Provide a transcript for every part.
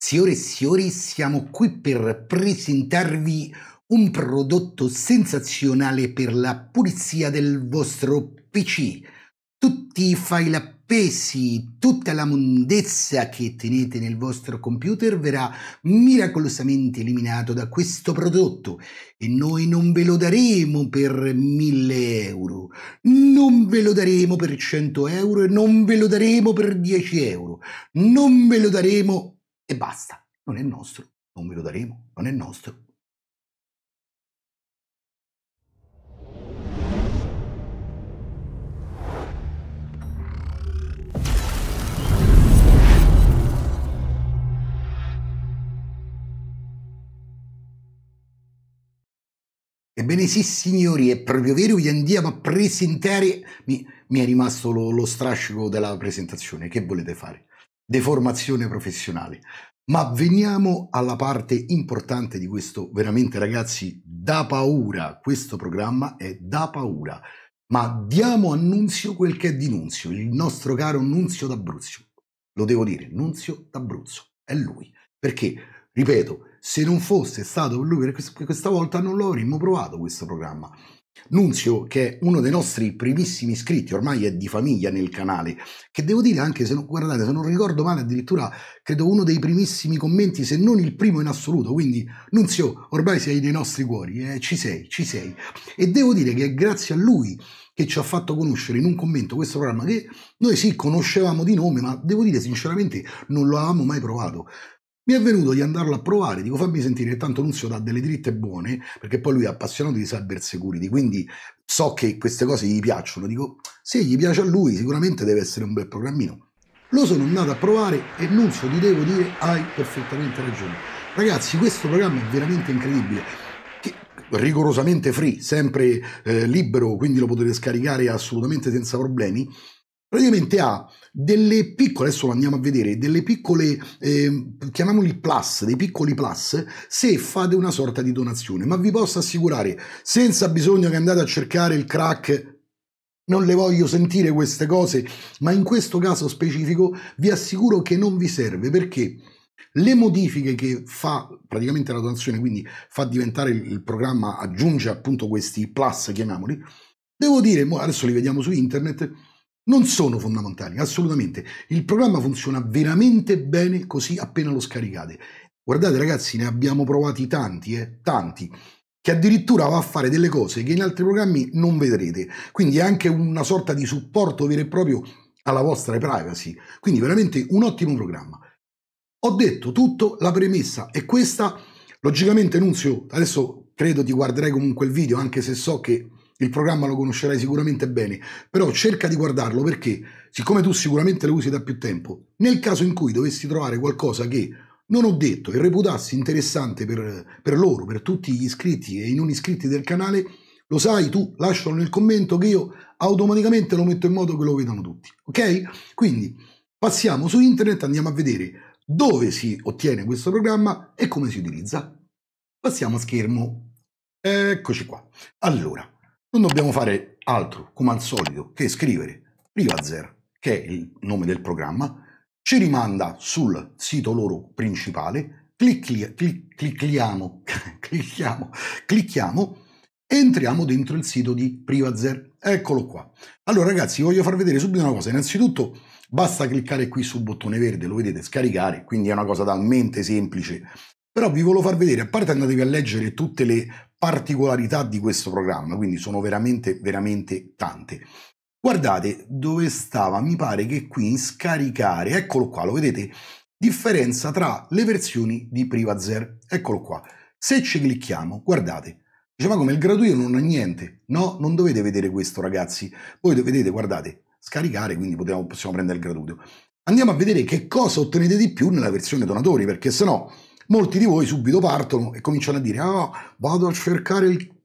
Signore e signori, siamo qui per presentarvi un prodotto sensazionale per la pulizia del vostro PC. Tutti i file appesi, tutta la mondezza che tenete nel vostro computer verrà miracolosamente eliminato da questo prodotto e noi non ve lo daremo per 1000 euro, non ve lo daremo per 100 euro non ve lo daremo per 10 euro, non ve lo daremo e basta, non è nostro, non ve lo daremo, non è nostro. Ebbene sì, signori, è proprio vero, vi andiamo a presentare... Mi, mi è rimasto lo, lo strascico della presentazione, che volete fare? deformazione professionale. Ma veniamo alla parte importante di questo, veramente ragazzi, da paura, questo programma è da paura, ma diamo a Nunzio quel che è di Nunzio, il nostro caro Nunzio d'Abruzzo. Lo devo dire, Nunzio d'Abruzzo, è lui. Perché, ripeto, se non fosse stato per lui per questa volta non lo avremmo provato questo programma. Nunzio, che è uno dei nostri primissimi iscritti, ormai è di famiglia nel canale, che devo dire anche se non, guardate, se non ricordo male, addirittura credo uno dei primissimi commenti, se non il primo in assoluto. Quindi, Nunzio, ormai sei nei nostri cuori, eh, ci sei, ci sei. E devo dire che è grazie a lui che ci ha fatto conoscere in un commento questo programma che noi sì conoscevamo di nome, ma devo dire sinceramente non lo avevamo mai provato. Mi è venuto di andarlo a provare, dico fammi sentire che tanto Nunzio dà delle dritte buone, perché poi lui è appassionato di cyber security, quindi so che queste cose gli piacciono, dico se gli piace a lui sicuramente deve essere un bel programmino. Lo sono andato a provare e Nunzio ti devo dire hai perfettamente ragione. Ragazzi questo programma è veramente incredibile, che, rigorosamente free, sempre eh, libero, quindi lo potete scaricare assolutamente senza problemi praticamente ha delle piccole, adesso lo andiamo a vedere, delle piccole, eh, chiamiamoli plus, dei piccoli plus, se fate una sorta di donazione, ma vi posso assicurare, senza bisogno che andate a cercare il crack non le voglio sentire queste cose, ma in questo caso specifico vi assicuro che non vi serve perché le modifiche che fa praticamente la donazione, quindi fa diventare il programma, aggiunge appunto questi plus, chiamiamoli, devo dire, adesso li vediamo su internet, non sono fondamentali, assolutamente. Il programma funziona veramente bene così appena lo scaricate. Guardate ragazzi, ne abbiamo provati tanti, eh, tanti, che addirittura va a fare delle cose che in altri programmi non vedrete. Quindi è anche una sorta di supporto vero e proprio alla vostra privacy. Quindi veramente un ottimo programma. Ho detto tutto, la premessa è questa. Logicamente, Nunzio, adesso credo ti guarderai comunque il video, anche se so che il programma lo conoscerai sicuramente bene, però cerca di guardarlo perché, siccome tu sicuramente lo usi da più tempo, nel caso in cui dovessi trovare qualcosa che non ho detto e reputassi interessante per, per loro, per tutti gli iscritti e i non iscritti del canale, lo sai tu, lascialo nel commento che io automaticamente lo metto in modo che lo vedano tutti, ok? Quindi passiamo su internet, andiamo a vedere dove si ottiene questo programma e come si utilizza. Passiamo a schermo. Eccoci qua. Allora, non dobbiamo fare altro, come al solito, che scrivere Privazer, che è il nome del programma, ci rimanda sul sito loro principale, clicchi, clic, clicchiamo, clicchiamo, clicchiamo e entriamo dentro il sito di Privazer. Eccolo qua. Allora ragazzi, voglio far vedere subito una cosa. Innanzitutto basta cliccare qui sul bottone verde, lo vedete, scaricare, quindi è una cosa talmente semplice però vi volevo far vedere, a parte andatevi a leggere tutte le particolarità di questo programma, quindi sono veramente, veramente tante. Guardate dove stava, mi pare che qui in scaricare, eccolo qua, lo vedete? Differenza tra le versioni di Privazer, eccolo qua. Se ci clicchiamo, guardate, dice diciamo come il gratuito non ha niente? No, non dovete vedere questo ragazzi, voi vedete, guardate, scaricare, quindi possiamo prendere il gratuito. Andiamo a vedere che cosa ottenete di più nella versione donatori, perché se no molti di voi subito partono e cominciano a dire ah, vado a cercare il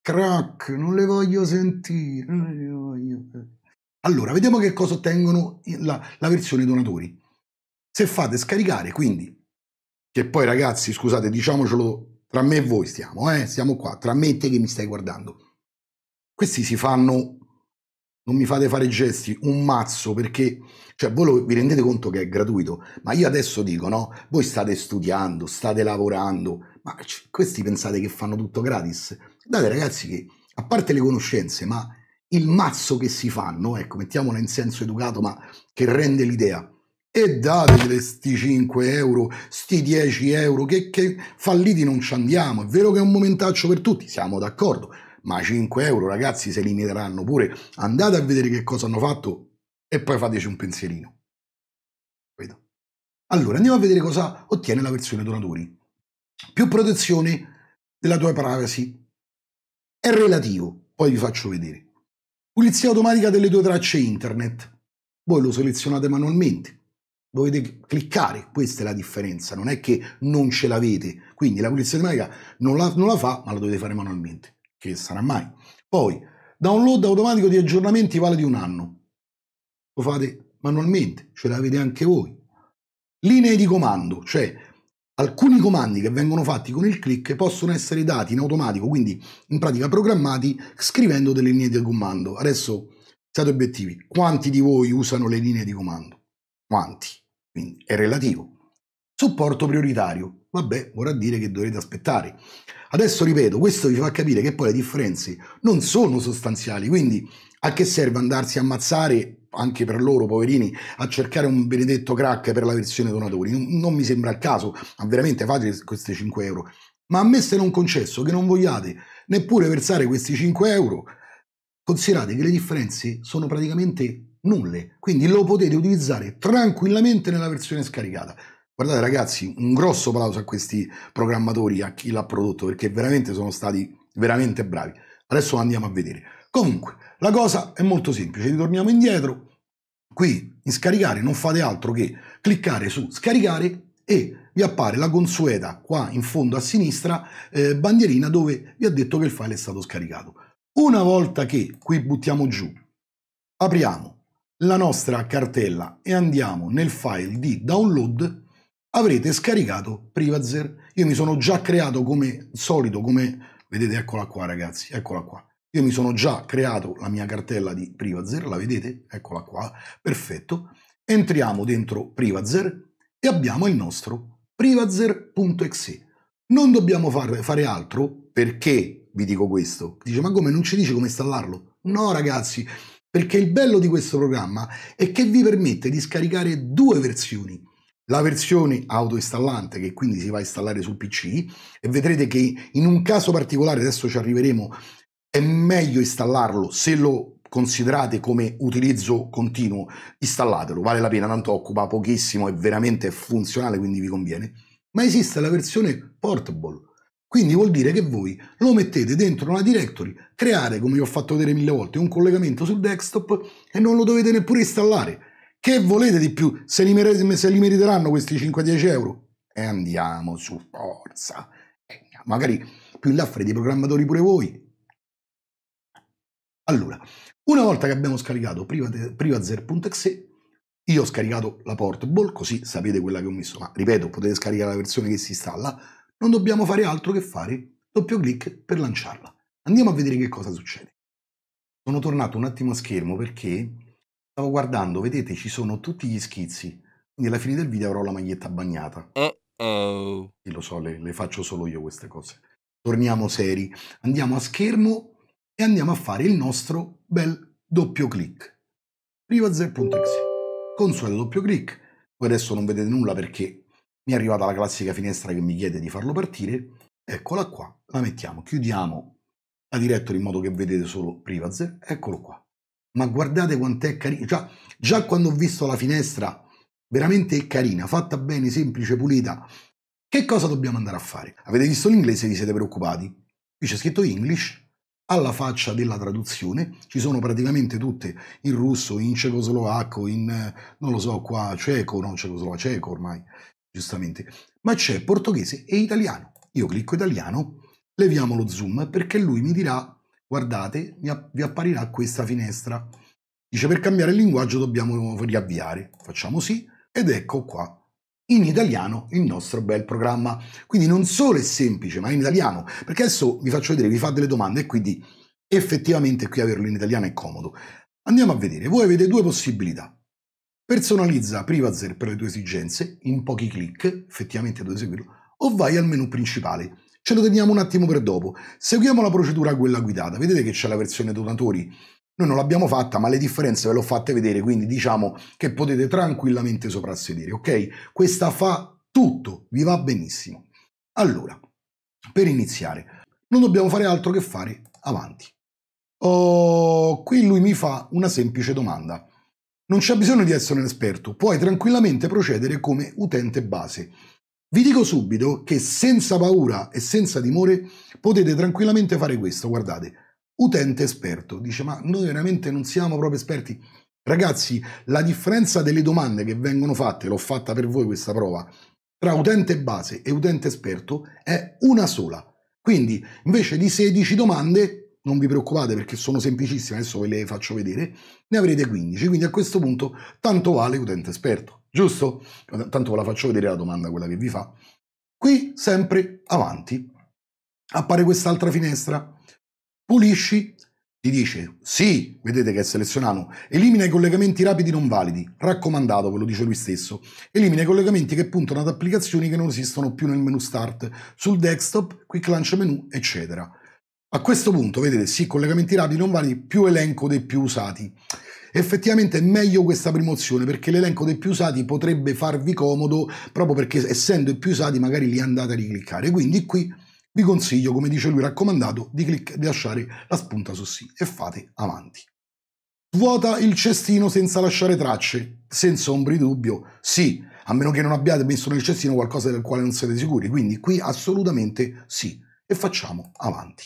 crack, non le voglio sentire, non le voglio Allora, vediamo che cosa ottengono la, la, versione donatori. Se fate scaricare, quindi, che poi ragazzi, scusate, diciamocelo tra me e voi stiamo, eh, siamo qua, tra me e te che mi stai guardando. Questi si fanno non mi fate fare gesti, un mazzo, perché cioè voi lo, vi rendete conto che è gratuito, ma io adesso dico, no, voi state studiando, state lavorando, ma questi pensate che fanno tutto gratis? Date ragazzi che, a parte le conoscenze, ma il mazzo che si fanno, ecco, mettiamola in senso educato, ma che rende l'idea, e date questi 5 euro, sti 10 euro, che, che falliti non ci andiamo, è vero che è un momentaccio per tutti, siamo d'accordo, ma 5 euro ragazzi se li metteranno pure, andate a vedere che cosa hanno fatto e poi fateci un pensierino. Vedo. Allora andiamo a vedere cosa ottiene la versione donatori. Più protezione della tua privacy. È relativo, poi vi faccio vedere. Pulizia automatica delle tue tracce internet. Voi lo selezionate manualmente dovete cliccare, questa è la differenza, non è che non ce l'avete, quindi la pulizia automatica non la, non la fa, ma la dovete fare manualmente che sarà mai. Poi, download automatico di aggiornamenti vale di un anno. Lo fate manualmente, ce l'avete anche voi. Linee di comando, cioè alcuni comandi che vengono fatti con il click possono essere dati in automatico, quindi in pratica programmati scrivendo delle linee di comando. Adesso siate obiettivi, quanti di voi usano le linee di comando? Quanti? Quindi è relativo. Supporto prioritario, vabbè, vorrà dire che dovete aspettare. Adesso ripeto, questo vi fa capire che poi le differenze non sono sostanziali, quindi a che serve andarsi a ammazzare anche per loro, poverini, a cercare un benedetto crack per la versione donatori? Non, non mi sembra il caso, ma veramente fate queste 5 euro. Ma a me se non concesso che non vogliate neppure versare questi 5 euro, considerate che le differenze sono praticamente nulle, quindi lo potete utilizzare tranquillamente nella versione scaricata. Guardate ragazzi, un grosso applauso a questi programmatori, a chi l'ha prodotto, perché veramente sono stati veramente bravi. Adesso andiamo a vedere. Comunque, la cosa è molto semplice, ritorniamo indietro. Qui in scaricare non fate altro che cliccare su scaricare e vi appare la consueta qua in fondo a sinistra eh, bandierina dove vi ha detto che il file è stato scaricato. Una volta che qui buttiamo giù, apriamo la nostra cartella e andiamo nel file di download avrete scaricato Privazer. Io mi sono già creato come solito, come vedete, eccola qua ragazzi, eccola qua. Io mi sono già creato la mia cartella di Privazer, la vedete? Eccola qua, perfetto. Entriamo dentro Privazer e abbiamo il nostro privazer.exe. Non dobbiamo fare, fare altro perché vi dico questo. Dice, ma come non ci dici come installarlo? No ragazzi, perché il bello di questo programma è che vi permette di scaricare due versioni la versione autoinstallante che quindi si va a installare sul PC e vedrete che in un caso particolare, adesso ci arriveremo, è meglio installarlo se lo considerate come utilizzo continuo, installatelo, vale la pena, tanto occupa pochissimo, è veramente funzionale, quindi vi conviene. Ma esiste la versione portable, quindi vuol dire che voi lo mettete dentro una directory, create, come vi ho fatto vedere mille volte, un collegamento sul desktop e non lo dovete neppure installare che volete di più? Se li, mer- se li meriteranno questi 5-10 euro? E andiamo su forza. Eh, magari più in là farete i programmatori pure voi. Allora, una volta che abbiamo scaricato privazer.exe, io ho scaricato la portable, così sapete quella che ho messo, ma ripeto, potete scaricare la versione che si installa, non dobbiamo fare altro che fare doppio clic per lanciarla. Andiamo a vedere che cosa succede. Sono tornato un attimo a schermo perché Stavo guardando, vedete, ci sono tutti gli schizzi. Quindi alla fine del video avrò la maglietta bagnata. Uh-oh. Sì, lo so, le, le faccio solo io queste cose. Torniamo seri. Andiamo a schermo e andiamo a fare il nostro bel doppio clic. Privazer.exe. Consueto doppio clic. Voi adesso non vedete nulla perché mi è arrivata la classica finestra che mi chiede di farlo partire. Eccola qua, la mettiamo. Chiudiamo la directory in modo che vedete solo Privazer. Eccolo qua ma guardate quant'è carino. Già, già quando ho visto la finestra, veramente carina, fatta bene, semplice, pulita. Che cosa dobbiamo andare a fare? Avete visto l'inglese e vi siete preoccupati? Qui c'è scritto English, alla faccia della traduzione, ci sono praticamente tutte in russo, in cecoslovacco, in non lo so qua, ceco, no, cecoslovacco, ceco ormai, giustamente, ma c'è portoghese e italiano. Io clicco italiano, leviamo lo zoom perché lui mi dirà guardate, vi apparirà questa finestra. Dice per cambiare il linguaggio dobbiamo riavviare. Facciamo sì ed ecco qua in italiano il nostro bel programma. Quindi non solo è semplice, ma in italiano, perché adesso vi faccio vedere, vi fa delle domande e quindi effettivamente qui averlo in italiano è comodo. Andiamo a vedere, voi avete due possibilità. Personalizza Privazer per le tue esigenze, in pochi clic, effettivamente devo eseguirlo, o vai al menu principale ce lo teniamo un attimo per dopo. Seguiamo la procedura quella guidata. Vedete che c'è la versione donatori. Noi non l'abbiamo fatta, ma le differenze ve le ho fatte vedere, quindi diciamo che potete tranquillamente soprassedere, ok? Questa fa tutto, vi va benissimo. Allora, per iniziare, non dobbiamo fare altro che fare avanti. Oh, qui lui mi fa una semplice domanda. Non c'è bisogno di essere un esperto, puoi tranquillamente procedere come utente base. Vi dico subito che senza paura e senza timore potete tranquillamente fare questo, guardate, utente esperto, dice ma noi veramente non siamo proprio esperti. Ragazzi, la differenza delle domande che vengono fatte, l'ho fatta per voi questa prova, tra utente base e utente esperto è una sola. Quindi invece di 16 domande, non vi preoccupate perché sono semplicissime, adesso ve le faccio vedere, ne avrete 15, quindi a questo punto tanto vale utente esperto giusto? Tanto ve la faccio vedere la domanda, quella che vi fa. Qui sempre avanti appare quest'altra finestra. Pulisci, ti dice sì, vedete che è selezionato, elimina i collegamenti rapidi non validi, raccomandato, ve lo dice lui stesso, elimina i collegamenti che puntano ad applicazioni che non esistono più nel menu start, sul desktop, quick launch menu, eccetera. A questo punto, vedete, sì, collegamenti rapidi non validi, più elenco dei più usati. Effettivamente è meglio questa prima opzione perché l'elenco dei più usati potrebbe farvi comodo proprio perché essendo i più usati magari li andate a ricliccare. Quindi qui vi consiglio, come dice lui raccomandato, di, click, di lasciare la spunta su sì e fate avanti. Svuota il cestino senza lasciare tracce, senza ombri dubbio, sì, a meno che non abbiate messo nel cestino qualcosa del quale non siete sicuri, quindi qui assolutamente sì e facciamo avanti.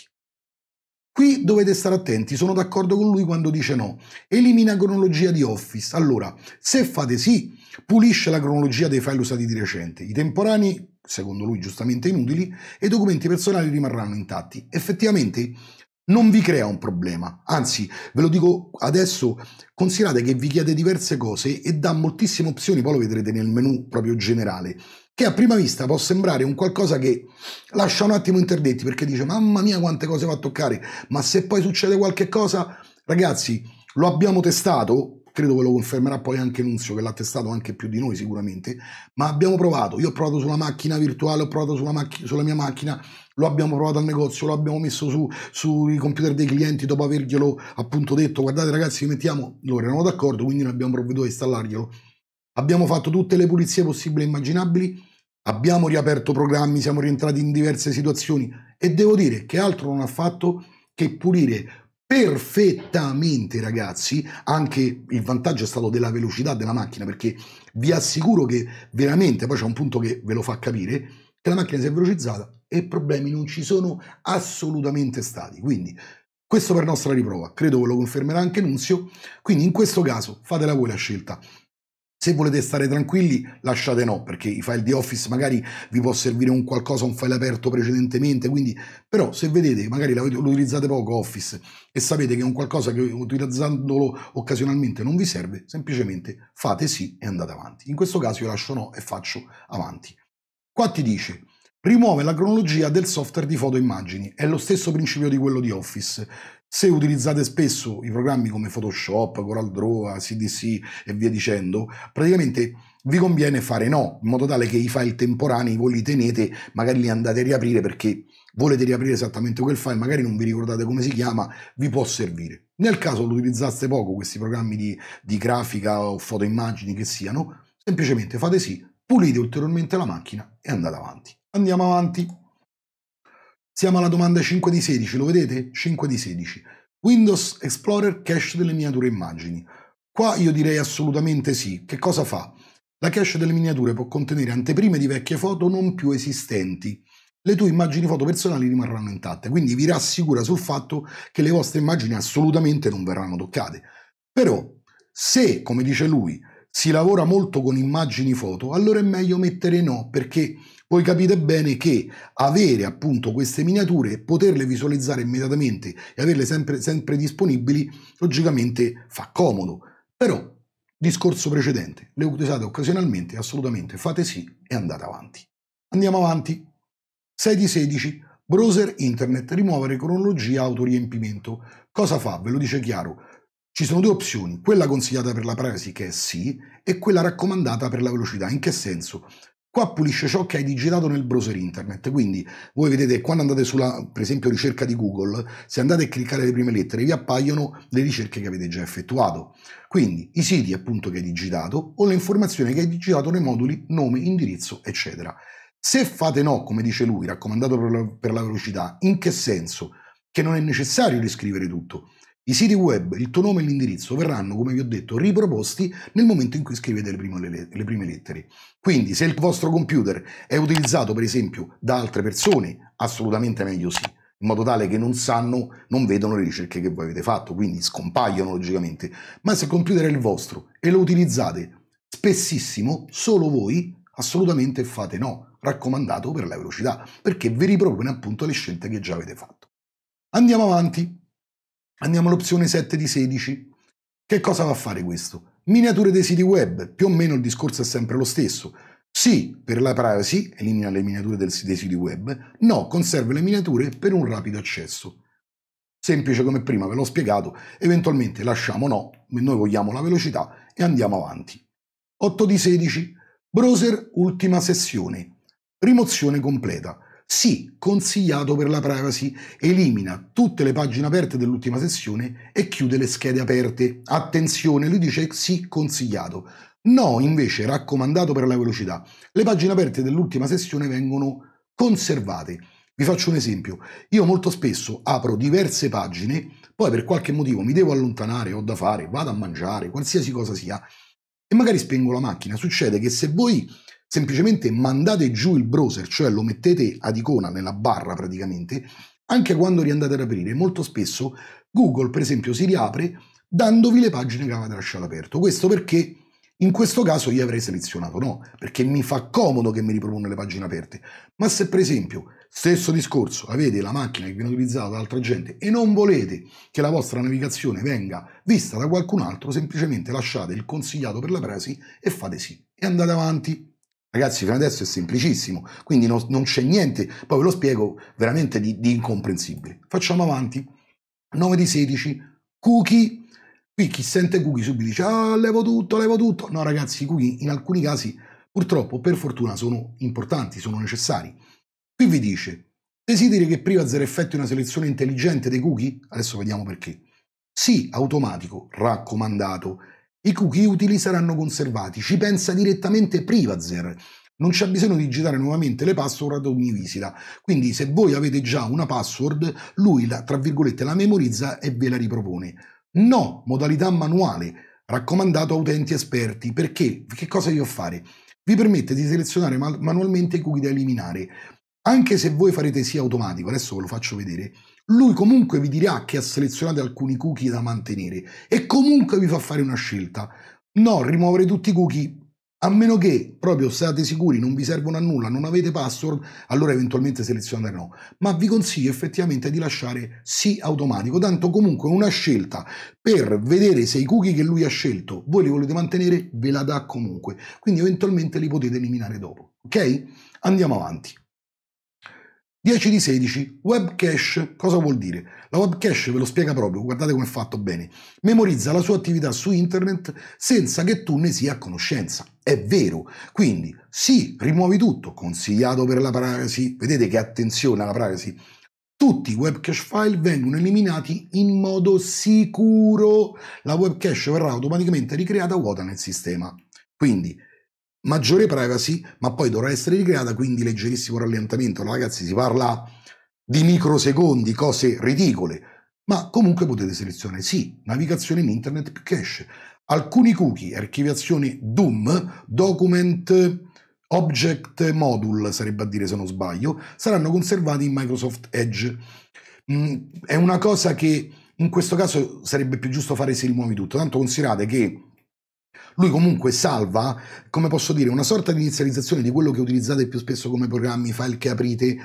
Qui dovete stare attenti, sono d'accordo con lui quando dice no. Elimina cronologia di Office. Allora, se fate sì, pulisce la cronologia dei file usati di recente. I temporanei, secondo lui giustamente inutili, e i documenti personali rimarranno intatti. Effettivamente non vi crea un problema, anzi ve lo dico adesso, considerate che vi chiede diverse cose e dà moltissime opzioni, poi lo vedrete nel menu proprio generale che a prima vista può sembrare un qualcosa che lascia un attimo interdetti perché dice mamma mia quante cose va a toccare, ma se poi succede qualche cosa, ragazzi, lo abbiamo testato, credo ve lo confermerà poi anche Nunzio che l'ha testato anche più di noi sicuramente, ma abbiamo provato, io ho provato sulla macchina virtuale, ho provato sulla, macch- sulla mia macchina, lo abbiamo provato al negozio, lo abbiamo messo su, sui computer dei clienti dopo averglielo appunto detto, guardate ragazzi, mettiamo, loro erano d'accordo, quindi noi abbiamo provveduto a installarglielo Abbiamo fatto tutte le pulizie possibili e immaginabili, abbiamo riaperto programmi, siamo rientrati in diverse situazioni e devo dire che altro non ha fatto che pulire perfettamente ragazzi anche il vantaggio è stato della velocità della macchina perché vi assicuro che veramente poi c'è un punto che ve lo fa capire che la macchina si è velocizzata e problemi non ci sono assolutamente stati quindi questo per nostra riprova credo ve lo confermerà anche Nunzio quindi in questo caso fatela voi la scelta se volete stare tranquilli, lasciate no, perché i file di Office magari vi può servire un qualcosa, un file aperto precedentemente, quindi però se vedete, magari lo utilizzate poco Office e sapete che è un qualcosa che utilizzandolo occasionalmente non vi serve, semplicemente fate sì e andate avanti. In questo caso io lascio no e faccio avanti. Qua ti dice rimuove la cronologia del software di foto e immagini, è lo stesso principio di quello di Office. Se utilizzate spesso i programmi come Photoshop, CoralDraw, CDC e via dicendo, praticamente vi conviene fare no, in modo tale che i file temporanei voi li tenete, magari li andate a riaprire perché volete riaprire esattamente quel file, magari non vi ricordate come si chiama, vi può servire. Nel caso lo utilizzaste poco questi programmi di, di grafica o fotoimmagini che siano, semplicemente fate sì, pulite ulteriormente la macchina e andate avanti. Andiamo avanti. Siamo alla domanda 5 di 16, lo vedete? 5 di 16. Windows Explorer cache delle miniature immagini. Qua io direi assolutamente sì. Che cosa fa? La cache delle miniature può contenere anteprime di vecchie foto non più esistenti. Le tue immagini foto personali rimarranno intatte, quindi vi rassicura sul fatto che le vostre immagini assolutamente non verranno toccate. Però, se, come dice lui, si lavora molto con immagini foto, allora è meglio mettere no, perché voi capite bene che avere appunto queste miniature e poterle visualizzare immediatamente e averle sempre, sempre disponibili, logicamente fa comodo. Però, discorso precedente, le utilizzate occasionalmente, assolutamente, fate sì e andate avanti. Andiamo avanti. 6 di 16. Browser internet, rimuovere cronologia autoriempimento. Cosa fa? Ve lo dice chiaro. Ci sono due opzioni, quella consigliata per la privacy che è sì e quella raccomandata per la velocità. In che senso? Qua pulisce ciò che hai digitato nel browser internet, quindi voi vedete quando andate sulla, per esempio, ricerca di Google, se andate a cliccare le prime lettere vi appaiono le ricerche che avete già effettuato. Quindi i siti appunto che hai digitato o le informazioni che hai digitato nei moduli nome, indirizzo, eccetera. Se fate no, come dice lui, raccomandato per la, per la velocità, in che senso? Che non è necessario riscrivere tutto, i siti web, il tuo nome e l'indirizzo verranno, come vi ho detto, riproposti nel momento in cui scrivete le prime, le, le prime, lettere. Quindi se il vostro computer è utilizzato per esempio da altre persone, assolutamente meglio sì, in modo tale che non sanno, non vedono le ricerche che voi avete fatto, quindi scompaiono logicamente. Ma se il computer è il vostro e lo utilizzate spessissimo, solo voi, assolutamente fate no, raccomandato per la velocità, perché vi ripropone appunto le scelte che già avete fatto. Andiamo avanti. Andiamo all'opzione 7 di 16. Che cosa va a fare questo? Miniature dei siti web, più o meno il discorso è sempre lo stesso. Sì, per la privacy, elimina le miniature dei siti web, no, conserva le miniature per un rapido accesso. Semplice come prima, ve l'ho spiegato, eventualmente lasciamo no, noi vogliamo la velocità e andiamo avanti. 8 di 16, browser ultima sessione, rimozione completa. Sì, consigliato per la privacy. Elimina tutte le pagine aperte dell'ultima sessione e chiude le schede aperte. Attenzione, lui dice sì, consigliato. No, invece, raccomandato per la velocità. Le pagine aperte dell'ultima sessione vengono conservate. Vi faccio un esempio. Io molto spesso apro diverse pagine, poi per qualche motivo mi devo allontanare, ho da fare, vado a mangiare, qualsiasi cosa sia, e magari spengo la macchina. Succede che se voi semplicemente mandate giù il browser, cioè lo mettete ad icona nella barra praticamente, anche quando riandate ad aprire, molto spesso Google per esempio si riapre dandovi le pagine che avete lasciato aperto. Questo perché in questo caso io avrei selezionato no, perché mi fa comodo che mi ripropone le pagine aperte. Ma se per esempio, stesso discorso, avete la macchina che viene utilizzata da altra gente e non volete che la vostra navigazione venga vista da qualcun altro, semplicemente lasciate il consigliato per la presi e fate sì e andate avanti. Ragazzi, fino adesso è semplicissimo, quindi no, non c'è niente, poi ve lo spiego, veramente di, di incomprensibile. Facciamo avanti. 9 di 16, cookie. Qui chi sente cookie subito dice, ah, levo tutto, levo tutto. No ragazzi, i cookie in alcuni casi, purtroppo, per fortuna, sono importanti, sono necessari. Qui vi dice, desideri che priva zero effetti una selezione intelligente dei cookie? Adesso vediamo perché. Sì, automatico, raccomandato, i cookie utili saranno conservati, ci pensa direttamente Privazer. Non c'è bisogno di digitare nuovamente le password ad ogni visita, quindi se voi avete già una password, lui la, tra virgolette, la memorizza e ve la ripropone. No, modalità manuale, raccomandato a utenti esperti, perché che cosa vi fa fare? Vi permette di selezionare manualmente i cookie da eliminare, anche se voi farete sia automatico, adesso ve lo faccio vedere, lui comunque vi dirà che ha selezionato alcuni cookie da mantenere e comunque vi fa fare una scelta. No, rimuovere tutti i cookie, a meno che proprio siate sicuri, non vi servono a nulla, non avete password, allora eventualmente selezionare no. Ma vi consiglio effettivamente di lasciare sì automatico, tanto comunque una scelta per vedere se i cookie che lui ha scelto voi li volete mantenere, ve la dà comunque. Quindi eventualmente li potete eliminare dopo, ok? Andiamo avanti. 10 di 16, web cache, cosa vuol dire? La web cache ve lo spiega proprio, guardate come è fatto bene. Memorizza la sua attività su internet senza che tu ne sia a conoscenza. È vero. Quindi, sì, rimuovi tutto, consigliato per la privacy. Vedete che attenzione alla privacy. Tutti i web cache file vengono eliminati in modo sicuro. La web cache verrà automaticamente ricreata vuota nel sistema. Quindi, maggiore privacy, ma poi dovrà essere ricreata, quindi leggerissimo rallentamento. Ragazzi, si parla di microsecondi, cose ridicole, ma comunque potete selezionare sì, navigazione in internet più cache. Alcuni cookie, archiviazione DOM, document object module, sarebbe a dire se non sbaglio, saranno conservati in Microsoft Edge. Mm, è una cosa che in questo caso sarebbe più giusto fare se rimuovi tutto, tanto considerate che lui comunque salva, come posso dire, una sorta di inizializzazione di quello che utilizzate più spesso come programmi, file che aprite,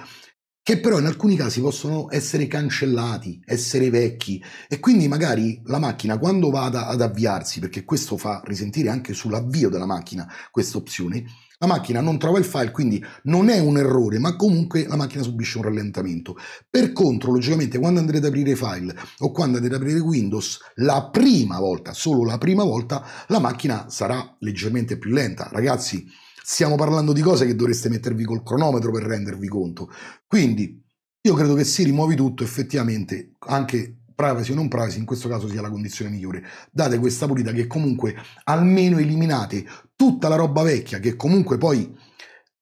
che però in alcuni casi possono essere cancellati, essere vecchi e quindi magari la macchina quando vada ad avviarsi, perché questo fa risentire anche sull'avvio della macchina questa opzione, la macchina non trova il file, quindi non è un errore, ma comunque la macchina subisce un rallentamento. Per contro, logicamente, quando andrete ad aprire file o quando andrete ad aprire Windows, la prima volta, solo la prima volta, la macchina sarà leggermente più lenta. Ragazzi, stiamo parlando di cose che dovreste mettervi col cronometro per rendervi conto. Quindi, io credo che si rimuovi tutto effettivamente anche privacy o non privacy, in questo caso sia la condizione migliore. Date questa pulita che comunque almeno eliminate tutta la roba vecchia che comunque poi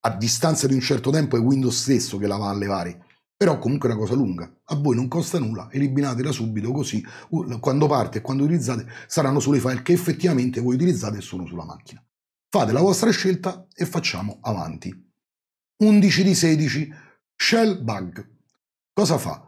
a distanza di un certo tempo è Windows stesso che la va a levare. Però comunque è una cosa lunga, a voi non costa nulla, eliminatela subito così uh, quando parte e quando utilizzate saranno sulle file che effettivamente voi utilizzate e sono sulla macchina. Fate la vostra scelta e facciamo avanti. 11 di 16 Shell Bug. Cosa fa?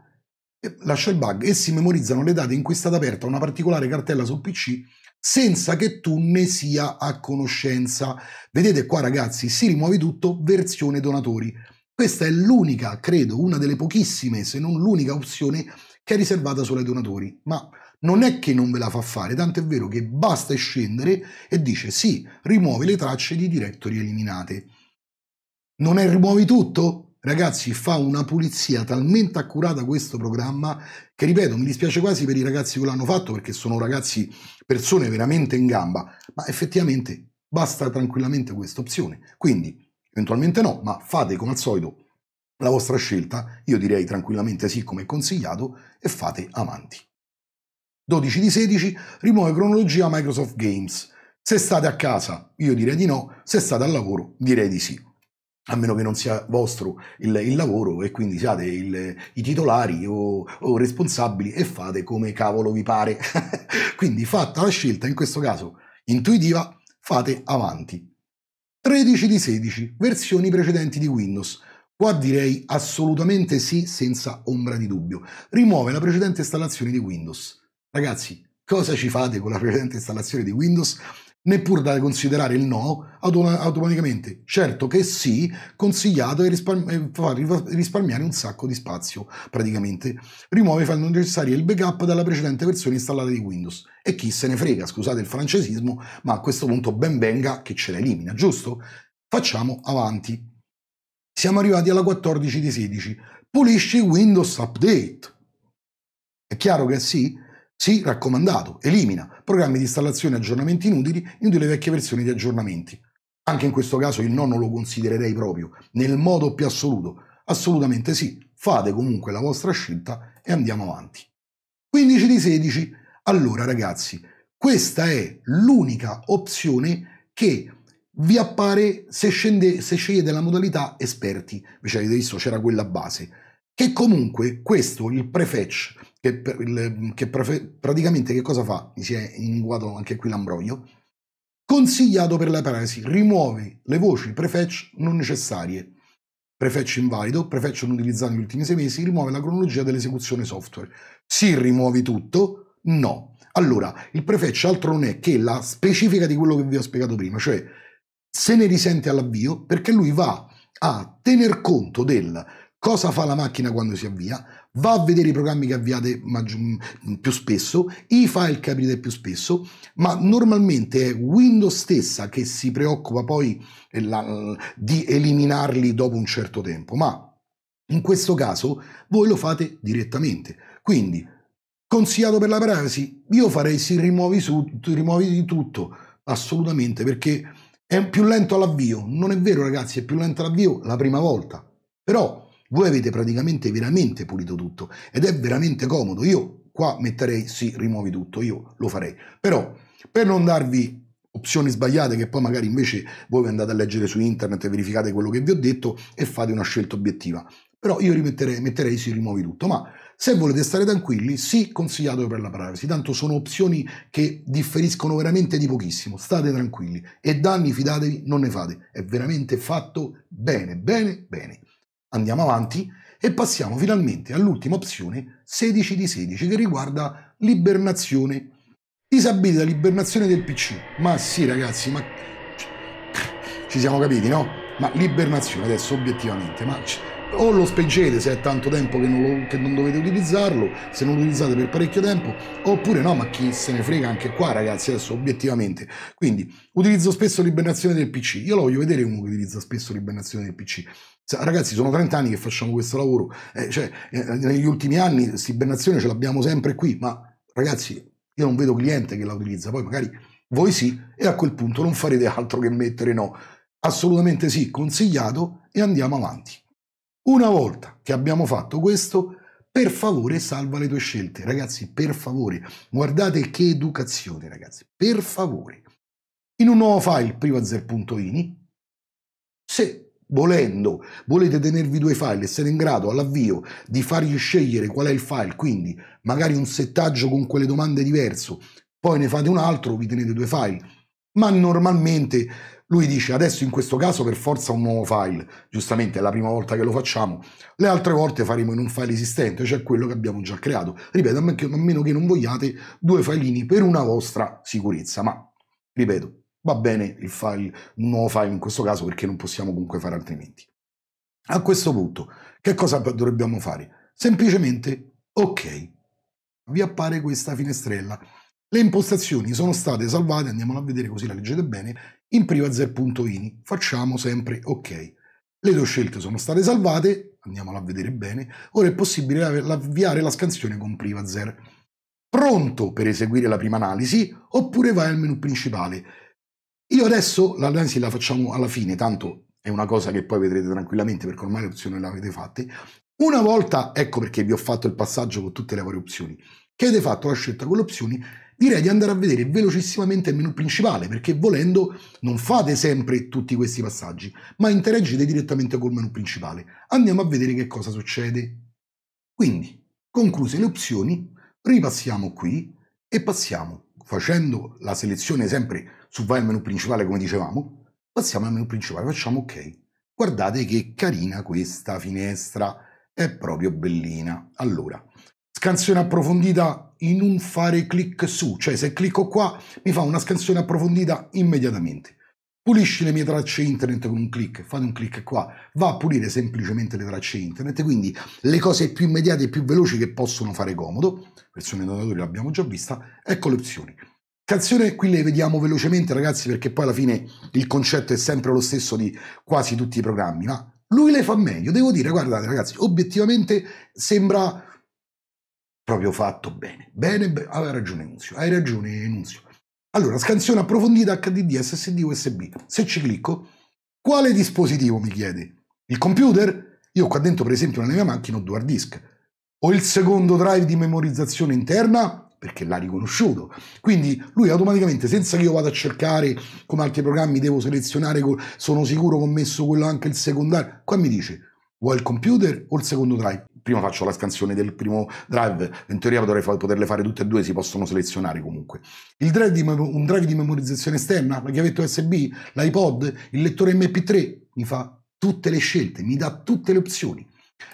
lascia il bug, essi memorizzano le date in cui è stata aperta una particolare cartella sul PC senza che tu ne sia a conoscenza. Vedete qua ragazzi, si rimuove tutto versione donatori. Questa è l'unica, credo, una delle pochissime, se non l'unica opzione che è riservata solo ai donatori. Ma non è che non ve la fa fare, tanto è vero che basta scendere e dice sì, rimuovi le tracce di directory eliminate. Non è rimuovi tutto? Ragazzi, fa una pulizia talmente accurata questo programma che, ripeto, mi dispiace quasi per i ragazzi che l'hanno fatto perché sono ragazzi, persone veramente in gamba, ma effettivamente basta tranquillamente questa opzione. Quindi, eventualmente no, ma fate come al solito la vostra scelta, io direi tranquillamente sì come consigliato, e fate avanti. 12 di 16 rimuove cronologia Microsoft Games. Se state a casa, io direi di no, se state al lavoro, direi di sì a meno che non sia vostro il, il lavoro e quindi siate il, i titolari o, o, responsabili e fate come cavolo vi pare. quindi fatta la scelta, in questo caso intuitiva, fate avanti. 13 di 16, versioni precedenti di Windows. Qua direi assolutamente sì, senza ombra di dubbio. Rimuove la precedente installazione di Windows. Ragazzi, cosa ci fate con la precedente installazione di Windows? neppure da considerare il no automaticamente. Certo che sì, consigliato e risparmiare un sacco di spazio praticamente. Rimuove i file non necessari e il backup dalla precedente versione installata di Windows. E chi se ne frega, scusate il francesismo, ma a questo punto ben venga che ce la elimina, giusto? Facciamo avanti. Siamo arrivati alla 14 di 16. Pulisci Windows Update. È chiaro che sì, sì, raccomandato, elimina programmi di installazione e aggiornamenti inutili, inutili le vecchie versioni di aggiornamenti. Anche in questo caso il no non lo considererei proprio, nel modo più assoluto. Assolutamente sì, fate comunque la vostra scelta e andiamo avanti. 15 di 16. Allora ragazzi, questa è l'unica opzione che vi appare se, scende, se scegliete la modalità esperti. Invece avete visto c'era quella base che comunque questo, il prefetch, che, il, che prefe, praticamente che cosa fa? Mi si è inguato anche qui l'ambroglio, consigliato per la paralisi, rimuove le voci prefetch non necessarie, prefetch invalido, prefetch non utilizzato negli ultimi sei mesi, rimuove la cronologia dell'esecuzione software. Si rimuovi tutto? No. Allora, il prefetch altro non è che la specifica di quello che vi ho spiegato prima, cioè se ne risente all'avvio perché lui va a tener conto del cosa fa la macchina quando si avvia, va a vedere i programmi che avviate mm, più spesso, i file che aprite più spesso, ma normalmente è Windows stessa che si preoccupa poi eh, di eliminarli dopo un certo tempo, ma in questo caso voi lo fate direttamente. Quindi, consigliato per la privacy, io farei si rimuovi, su, rimuovi di tutto, assolutamente, perché è più lento all'avvio. Non è vero ragazzi, è più lento all'avvio la prima volta. Però voi avete praticamente veramente pulito tutto ed è veramente comodo. Io qua metterei sì, rimuovi tutto, io lo farei. Però per non darvi opzioni sbagliate che poi magari invece voi andate a leggere su internet e verificate quello che vi ho detto e fate una scelta obiettiva. Però io rimetterei, metterei sì, rimuovi tutto, ma se volete stare tranquilli, sì, consigliato per la privacy, tanto sono opzioni che differiscono veramente di pochissimo, state tranquilli e danni, fidatevi, non ne fate, è veramente fatto bene, bene, bene. Andiamo avanti e passiamo finalmente all'ultima opzione 16 di 16 che riguarda l'ibernazione. Disabilita l'ibernazione del PC. Ma sì ragazzi, ma ci siamo capiti, no? Ma l'ibernazione adesso obiettivamente, ma o lo speggete se è tanto tempo che non, lo, che non, dovete utilizzarlo, se non lo utilizzate per parecchio tempo, oppure no, ma chi se ne frega anche qua ragazzi adesso obiettivamente. Quindi utilizzo spesso l'ibernazione del PC, io lo voglio vedere uno che utilizza spesso l'ibernazione del PC. Ragazzi, sono 30 anni che facciamo questo lavoro, eh, cioè, eh, negli ultimi anni l'ibernazione ce l'abbiamo sempre qui, ma ragazzi, io non vedo cliente che la utilizza, poi magari voi sì, e a quel punto non farete altro che mettere no. Assolutamente sì, consigliato e andiamo avanti. Una volta che abbiamo fatto questo, per favore salva le tue scelte. Ragazzi, per favore, guardate che educazione, ragazzi, per favore. In un nuovo file privazer.ini, se volendo volete tenervi due file e siete in grado all'avvio di fargli scegliere qual è il file, quindi magari un settaggio con quelle domande diverso, poi ne fate un altro, vi tenete due file. Ma normalmente lui dice adesso in questo caso per forza un nuovo file, giustamente è la prima volta che lo facciamo, le altre volte faremo in un file esistente, cioè quello che abbiamo già creato. Ripeto, a meno che non vogliate due filini per una vostra sicurezza, ma ripeto, va bene il file, un nuovo file in questo caso perché non possiamo comunque fare altrimenti. A questo punto, che cosa dovremmo fare? Semplicemente ok. Vi appare questa finestrella le impostazioni sono state salvate, andiamola a vedere così la leggete bene, in privazer.ini. Facciamo sempre ok. Le due scelte sono state salvate, andiamola a vedere bene. Ora è possibile avviare la scansione con privazer. Pronto per eseguire la prima analisi oppure vai al menu principale. Io adesso l'analisi la facciamo alla fine, tanto è una cosa che poi vedrete tranquillamente perché ormai le opzioni le avete fatte. Una volta, ecco perché vi ho fatto il passaggio con tutte le varie opzioni, che avete fatto la scelta con le opzioni direi di andare a vedere velocissimamente il menu principale, perché volendo non fate sempre tutti questi passaggi, ma interagite direttamente col menu principale. Andiamo a vedere che cosa succede. Quindi, concluse le opzioni, ripassiamo qui e passiamo, facendo la selezione sempre su vai al menu principale come dicevamo, passiamo al menu principale, facciamo ok. Guardate che carina questa finestra, è proprio bellina. Allora, scansione approfondita in un fare clic su, cioè se clicco qua mi fa una scansione approfondita immediatamente. Pulisci le mie tracce internet con un clic, fate un clic qua, va a pulire semplicemente le tracce internet, quindi le cose più immediate e più veloci che possono fare comodo, versione donatori l'abbiamo già vista, ecco le opzioni. Canzone qui le vediamo velocemente ragazzi perché poi alla fine il concetto è sempre lo stesso di quasi tutti i programmi, ma lui le fa meglio, devo dire, guardate ragazzi, obiettivamente sembra proprio fatto bene. Bene, bene. aveva ragione Nunzio, hai ragione Nunzio. Allora, scansione approfondita HDD, SSD, USB. Se ci clicco, quale dispositivo mi chiede? Il computer? Io qua dentro, per esempio, nella mia macchina ho due hard disk. Ho il secondo drive di memorizzazione interna, perché l'ha riconosciuto. Quindi lui automaticamente, senza che io vada a cercare come altri programmi, devo selezionare, sono sicuro che ho messo quello anche il secondario, qua mi dice o il computer o il secondo drive. Prima faccio la scansione del primo drive, in teoria dovrei poterle fare tutte e due, si possono selezionare comunque. Il drive di, un drive di memorizzazione esterna, la chiavetta USB, l'iPod, il lettore MP3, mi fa tutte le scelte, mi dà tutte le opzioni.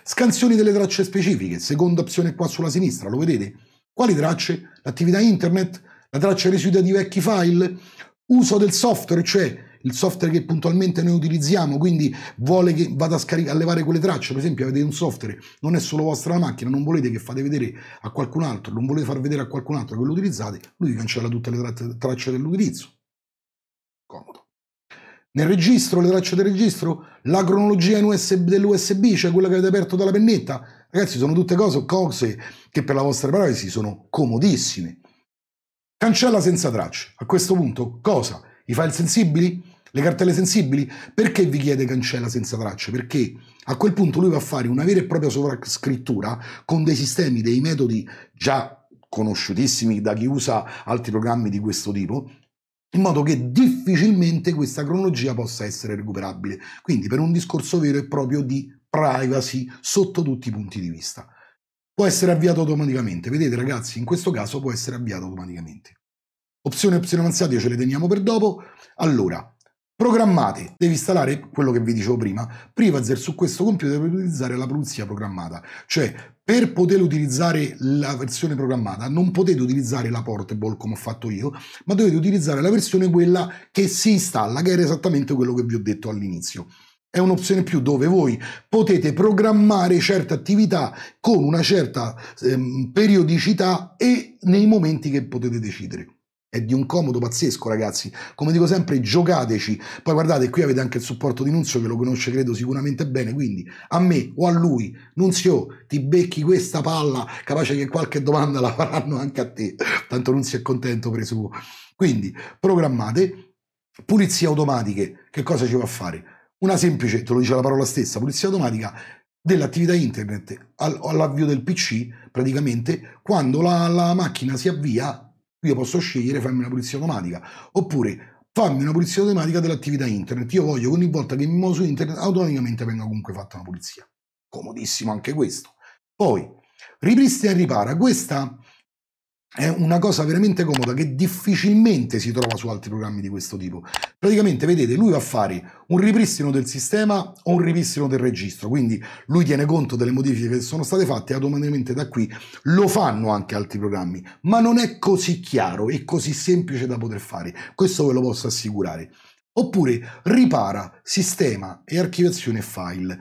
Scansioni delle tracce specifiche, seconda opzione qua sulla sinistra, lo vedete? Quali tracce? L'attività internet, la traccia residua di vecchi file, uso del software, cioè il software che puntualmente noi utilizziamo, quindi vuole che vada a, scaric- a levare quelle tracce, per esempio avete un software, non è solo vostra la macchina, non volete che fate vedere a qualcun altro, non volete far vedere a qualcun altro che lo utilizzate, lui vi cancella tutte le tra- tracce dell'utilizzo. Comodo. Nel registro, le tracce del registro, la cronologia USB, dell'USB, cioè quella che avete aperto dalla pennetta, ragazzi sono tutte cose, cose che per la vostra privacy sono comodissime. Cancella senza tracce. A questo punto cosa? I file sensibili? le cartelle sensibili, perché vi chiede cancella senza tracce? Perché a quel punto lui va a fare una vera e propria sovrascrittura con dei sistemi, dei metodi già conosciutissimi da chi usa altri programmi di questo tipo, in modo che difficilmente questa cronologia possa essere recuperabile. Quindi per un discorso vero e proprio di privacy sotto tutti i punti di vista. Può essere avviato automaticamente, vedete ragazzi, in questo caso può essere avviato automaticamente. Opzione e opzioni avanzate ce le teniamo per dopo. Allora, Programmate, devi installare quello che vi dicevo prima, Privazer su questo computer per utilizzare la pulizia programmata, cioè per poter utilizzare la versione programmata non potete utilizzare la portable come ho fatto io, ma dovete utilizzare la versione quella che si installa, che era esattamente quello che vi ho detto all'inizio. È un'opzione più dove voi potete programmare certe attività con una certa ehm, periodicità e nei momenti che potete decidere. È di un comodo pazzesco, ragazzi. Come dico sempre, giocateci. Poi guardate, qui avete anche il supporto di Nunzio, che lo conosce, credo, sicuramente bene. Quindi a me o a lui, Nunzio, ti becchi questa palla, capace che qualche domanda la faranno anche a te. Tanto Nunzio è contento, presumo. Quindi programmate pulizie automatiche. Che cosa ci va a fare? Una semplice, te lo dice la parola stessa, pulizia automatica dell'attività internet all'avvio del PC, praticamente, quando la, la macchina si avvia io posso scegliere farmi una pulizia automatica oppure farmi una pulizia automatica dell'attività internet. Io voglio ogni volta che mi muovo su internet automaticamente venga comunque fatta una pulizia. Comodissimo anche questo. Poi, ripristina e ripara. Questa è una cosa veramente comoda che difficilmente si trova su altri programmi di questo tipo. Praticamente, vedete, lui va a fare un ripristino del sistema o un ripristino del registro, quindi lui tiene conto delle modifiche che sono state fatte e automaticamente da qui lo fanno anche altri programmi, ma non è così chiaro e così semplice da poter fare, questo ve lo posso assicurare. Oppure ripara, sistema e archiviazione file.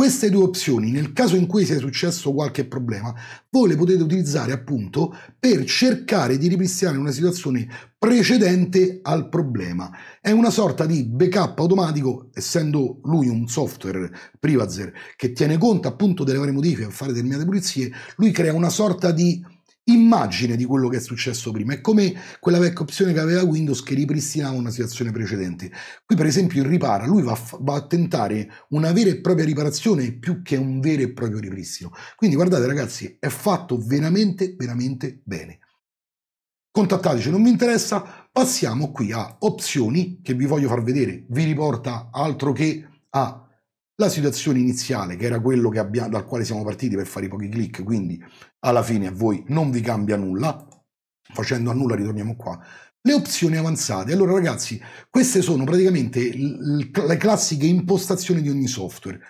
Queste due opzioni, nel caso in cui sia successo qualche problema, voi le potete utilizzare appunto per cercare di ripristinare una situazione precedente al problema. È una sorta di backup automatico, essendo lui un software privazer che tiene conto appunto delle varie modifiche e fare determinate pulizie, lui crea una sorta di immagine di quello che è successo prima. È come quella vecchia opzione che aveva Windows che ripristinava una situazione precedente. Qui, per esempio, in ripara lui va, va, a tentare una vera e propria riparazione più che un vero e proprio ripristino. Quindi, guardate, ragazzi, è fatto veramente, veramente bene. Contattateci, non mi interessa. Passiamo qui a opzioni che vi voglio far vedere. Vi riporta altro che a la situazione iniziale, che era quello che abbiamo, dal quale siamo partiti per fare i pochi click, quindi alla fine a voi non vi cambia nulla, facendo a nulla ritorniamo qua. Le opzioni avanzate, allora ragazzi, queste sono praticamente le classiche impostazioni di ogni software.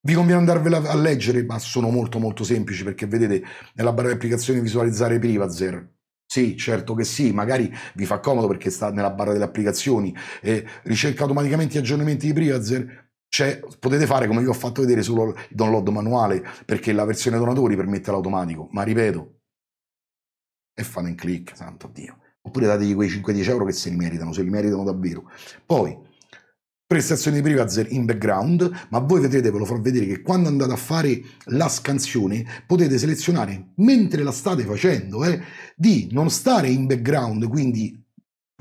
Vi conviene andarvela a leggere, ma sono molto molto semplici perché vedete nella barra di applicazione visualizzare Privazer, sì, certo che sì, magari vi fa comodo perché sta nella barra delle applicazioni. Eh, ricerca automaticamente aggiornamenti di Privazer? Cioè, potete fare come vi ho fatto vedere solo il download manuale perché la versione donatori permette l'automatico, ma ripeto, e fate un clic, santo Dio. Oppure dategli quei 5-10 euro che se li meritano, se li meritano davvero. Poi, prestazioni di privacy in background, ma voi vedrete, ve lo farò vedere, che quando andate a fare la scansione potete selezionare, mentre la state facendo, eh, di non stare in background, quindi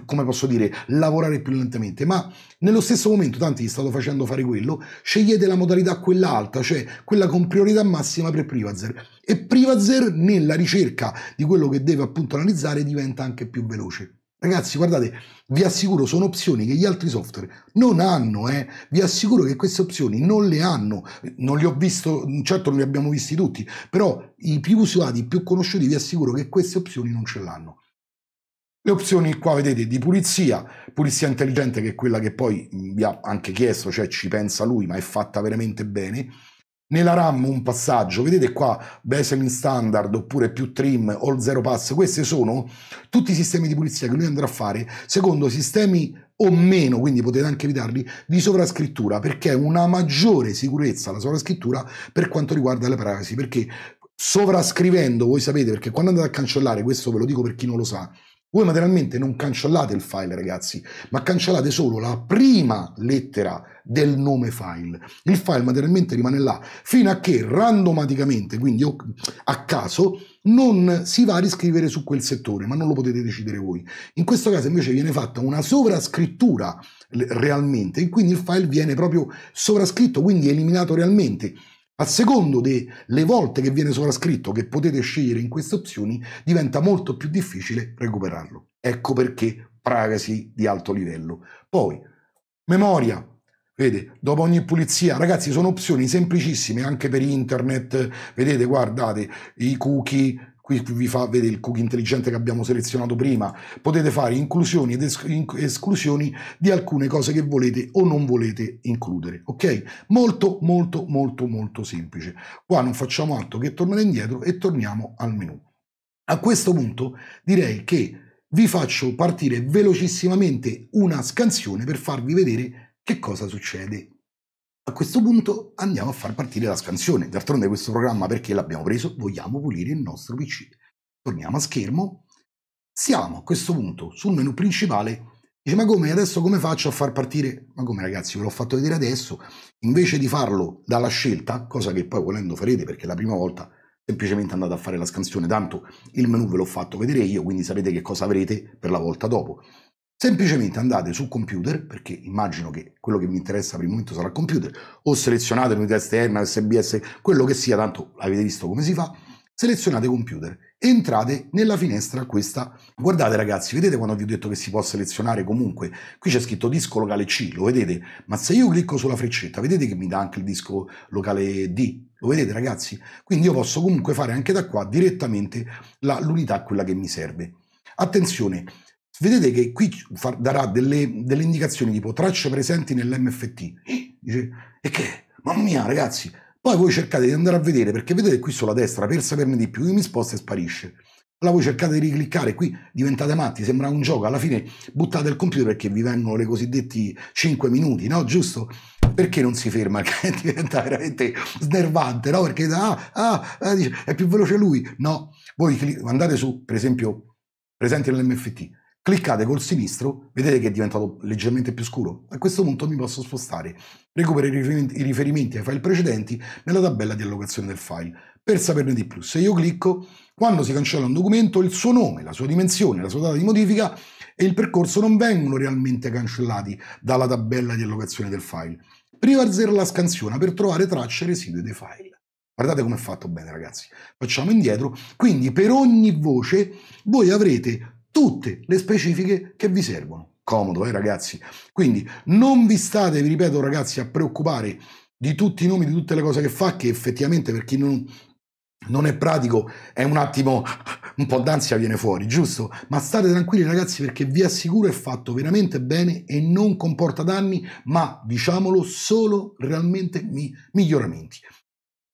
come posso dire, lavorare più lentamente, ma nello stesso momento, tanti gli state facendo fare quello, scegliete la modalità quella alta, cioè quella con priorità massima per Privazer e Privazer nella ricerca di quello che deve appunto analizzare diventa anche più veloce. Ragazzi, guardate, vi assicuro, sono opzioni che gli altri software non hanno, eh. Vi assicuro che queste opzioni non le hanno. Non le ho visto, certo non le abbiamo visti tutti, però i più usati, i più conosciuti, vi assicuro che queste opzioni non ce l'hanno. Le opzioni qua vedete di pulizia, pulizia intelligente che è quella che poi vi ha anche chiesto, cioè ci pensa lui, ma è fatta veramente bene. Nella RAM un passaggio, vedete qua Veselin standard oppure più trim o zero pass, questi sono tutti i sistemi di pulizia che lui andrà a fare secondo sistemi o meno, quindi potete anche evitarli, di sovrascrittura, perché è una maggiore sicurezza la sovrascrittura per quanto riguarda le privacy, perché sovrascrivendo, voi sapete, perché quando andate a cancellare, questo ve lo dico per chi non lo sa, voi materialmente non cancellate il file, ragazzi, ma cancellate solo la prima lettera del nome file. Il file materialmente rimane là fino a che randomaticamente, quindi a caso, non si va a riscrivere su quel settore, ma non lo potete decidere voi. In questo caso invece viene fatta una sovrascrittura realmente, e quindi il file viene proprio sovrascritto, quindi eliminato realmente. A secondo delle volte che viene sovrascritto che potete scegliere in queste opzioni, diventa molto più difficile recuperarlo. Ecco perché privacy di alto livello. Poi, memoria. Vede, dopo ogni pulizia, ragazzi, sono opzioni semplicissime anche per internet. Vedete, guardate, i cookie, qui vi fa vedere il cookie intelligente che abbiamo selezionato prima, potete fare inclusioni ed esclusioni di alcune cose che volete o non volete includere, ok? Molto molto molto molto semplice. Qua non facciamo altro che tornare indietro e torniamo al menu. A questo punto direi che vi faccio partire velocissimamente una scansione per farvi vedere che cosa succede a questo punto andiamo a far partire la scansione. D'altronde questo programma perché l'abbiamo preso? Vogliamo pulire il nostro PC. Torniamo a schermo. Siamo a questo punto sul menu principale. Dice, ma come adesso come faccio a far partire? Ma come ragazzi, ve l'ho fatto vedere adesso. Invece di farlo dalla scelta, cosa che poi volendo farete perché la prima volta semplicemente andate a fare la scansione, tanto il menu ve l'ho fatto vedere io, quindi sapete che cosa avrete per la volta dopo. Semplicemente andate su computer, perché immagino che quello che mi interessa per il momento sarà il computer, o selezionate unità esterna, SBS, quello che sia, tanto avete visto come si fa, selezionate computer, entrate nella finestra questa. Guardate ragazzi, vedete quando vi ho detto che si può selezionare comunque? Qui c'è scritto disco locale C, lo vedete? Ma se io clicco sulla freccetta, vedete che mi dà anche il disco locale D? Lo vedete ragazzi? Quindi io posso comunque fare anche da qua direttamente l'unità quella che mi serve. Attenzione, Vedete che qui far, darà delle, delle, indicazioni tipo tracce presenti nell'MFT. Dice, e che? Mamma mia, ragazzi! Poi voi cercate di andare a vedere, perché vedete qui sulla destra, per saperne di più, io mi sposto e sparisce. Allora voi cercate di ricliccare, qui diventate matti, sembra un gioco, alla fine buttate il computer perché vi vengono le cosiddette 5 minuti, no? Giusto? Perché non si ferma? Che diventa veramente snervante, no? Perché ah, ah, ah, dice, è più veloce lui. No, voi andate su, per esempio, presente nell'MFT, cliccate col sinistro, vedete che è diventato leggermente più scuro. A questo punto mi posso spostare. Recupero i riferimenti ai file precedenti nella tabella di allocazione del file. Per saperne di più, se io clicco, quando si cancella un documento, il suo nome, la sua dimensione, la sua data di modifica e il percorso non vengono realmente cancellati dalla tabella di allocazione del file. Privazer la scansione per trovare tracce residue dei file. Guardate come è fatto bene, ragazzi. Facciamo indietro. Quindi per ogni voce voi avrete tutte le specifiche che vi servono. Comodo, eh ragazzi? Quindi non vi state, vi ripeto ragazzi, a preoccupare di tutti i nomi, di tutte le cose che fa, che effettivamente per chi non, non è pratico è un attimo un po' d'ansia viene fuori, giusto? Ma state tranquilli ragazzi perché vi assicuro è fatto veramente bene e non comporta danni, ma diciamolo solo realmente mi miglioramenti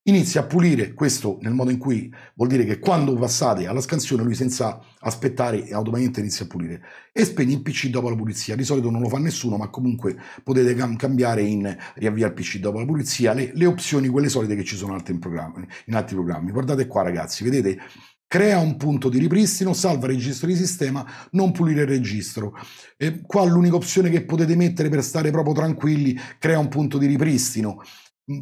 inizia a pulire questo nel modo in cui vuol dire che quando passate alla scansione lui senza aspettare automaticamente inizia a pulire e spegni il PC dopo la pulizia di solito non lo fa nessuno ma comunque potete cam cambiare in riavvia il PC dopo la pulizia le, le opzioni quelle solite che ci sono in, in altri programmi guardate qua ragazzi vedete crea un punto di ripristino, salva il registro di sistema, non pulire il registro. E qua l'unica opzione che potete mettere per stare proprio tranquilli, crea un punto di ripristino. Mm,